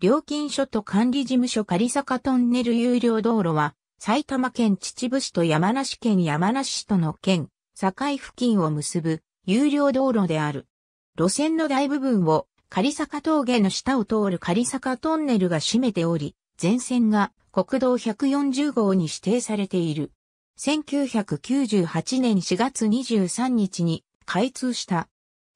料金所と管理事務所仮坂トンネル有料道路は、埼玉県秩父市と山梨県山梨市との県、境付近を結ぶ有料道路である。路線の大部分を仮坂峠の下を通る仮坂トンネルが占めており、全線が国道140号に指定されている。1998年4月23日に開通した。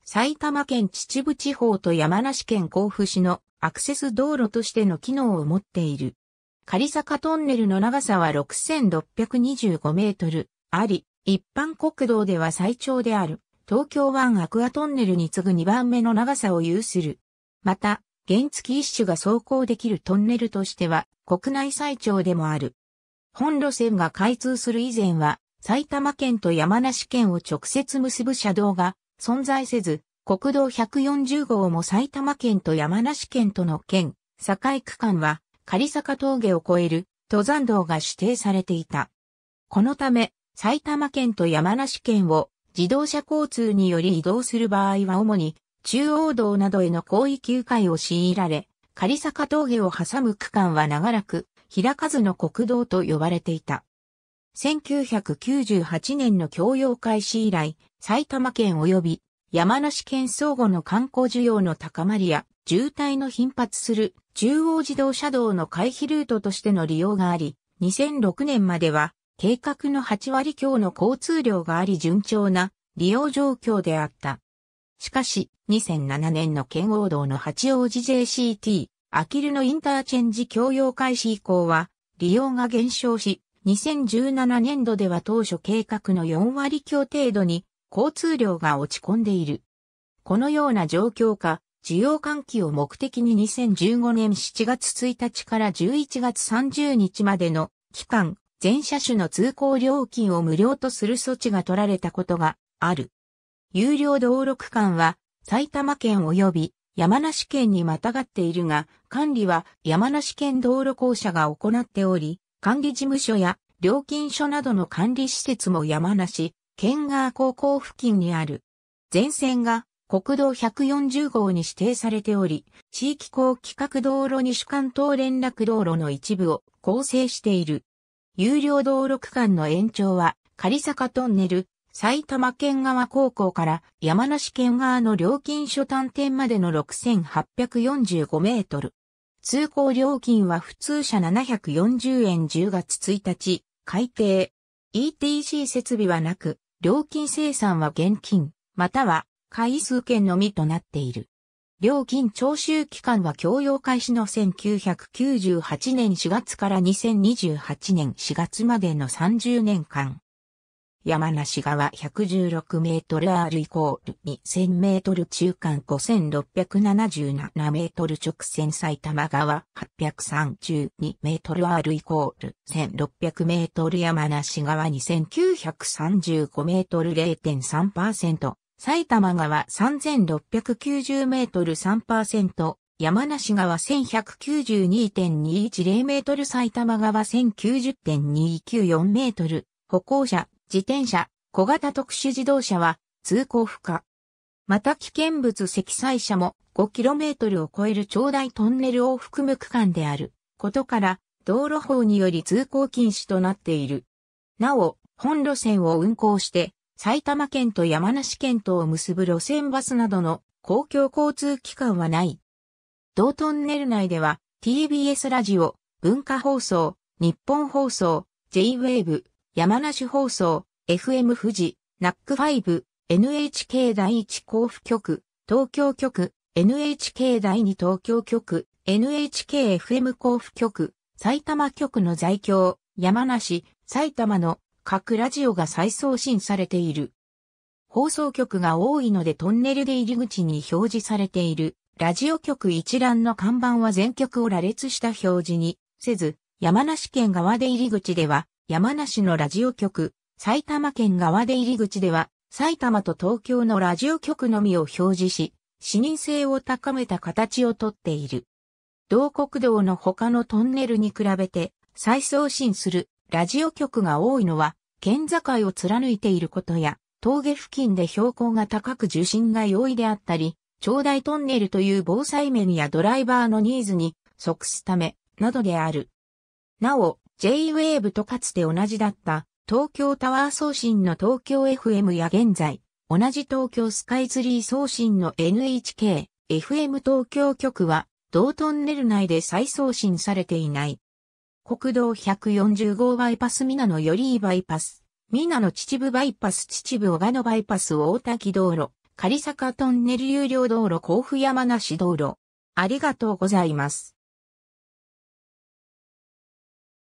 埼玉県秩父地方と山梨県甲府市のアクセス道路としての機能を持っている。仮坂トンネルの長さは6625メートルあり、一般国道では最長である東京湾アクアトンネルに次ぐ2番目の長さを有する。また、原付一種が走行できるトンネルとしては国内最長でもある。本路線が開通する以前は埼玉県と山梨県を直接結ぶ車道が存在せず、国道140号も埼玉県と山梨県との県、境区間は、仮坂峠を越える登山道が指定されていた。このため、埼玉県と山梨県を自動車交通により移動する場合は主に中央道などへの広域迂回を強いられ、仮坂峠を挟む区間は長らく開かずの国道と呼ばれていた。1998年の教養開始以来、埼玉県及び山梨県相互の観光需要の高まりや、渋滞の頻発する中央自動車道の回避ルートとしての利用があり、2006年までは計画の8割強の交通量があり順調な利用状況であった。しかし、2007年の県央道の八王子 JCT、アキルのインターチェンジ共用開始以降は、利用が減少し、2017年度では当初計画の4割強程度に交通量が落ち込んでいる。このような状況下、需要喚起を目的に2015年7月1日から11月30日までの期間、全車種の通行料金を無料とする措置が取られたことがある。有料道路区間は埼玉県及び山梨県にまたがっているが、管理は山梨県道路公社が行っており、管理事務所や料金所などの管理施設も山梨、県側高校付近にある。全線が国道140号に指定されており、地域高規格道路に主幹等連絡道路の一部を構成している。有料道路区間の延長は、仮坂トンネル、埼玉県側高校から山梨県側の料金所端点までの6845メートル。通行料金は普通車740円10月1日、改定。ETC 設備はなく、料金生産は現金、または回数券のみとなっている。料金徴収期間は供用開始の1998年4月から2028年4月までの30年間。山梨側116メートル R イコール2000メートル中間5677メートル直線埼玉側832メートル R イコール1600メートル山梨側2935メートル0.3%埼玉側3690メートル3%山梨側1192.210メートル埼玉側1090.294メートル歩行者自転車、小型特殊自動車は通行不可。また危険物積載車も 5km を超える長大トンネルを含む区間であることから道路法により通行禁止となっている。なお、本路線を運行して埼玉県と山梨県とを結ぶ路線バスなどの公共交通機関はない。同トンネル内では TBS ラジオ、文化放送、日本放送、J-Wave、山梨放送、FM 富士、NAC5、NHK 第1甲府局、東京局、NHK 第2東京局、NHKFM 甲府局、埼玉局の在京、山梨、埼玉の各ラジオが再送信されている。放送局が多いのでトンネルで入り口に表示されている。ラジオ局一覧の看板は全局を羅列した表示にせず、山梨県側で入り口では山梨のラジオ局、埼玉県側で入り口では、埼玉と東京のラジオ局のみを表示し、視認性を高めた形をとっている。同国道の他のトンネルに比べて、再送信するラジオ局が多いのは、県境を貫いていることや、峠付近で標高が高く受信が容易であったり、長大トンネルという防災面やドライバーのニーズに即すため、などである。なお、J-Wave とかつて同じだった東京タワー送信の東京 FM や現在、同じ東京スカイツリー送信の NHK、FM 東京局は、同トンネル内で再送信されていない。国道140号バイパスミナの寄りバイパス、ミナの秩父バイパス秩父小賀のバイパス大滝道路、仮坂トンネル有料道路甲府山梨道路。ありがとうございます。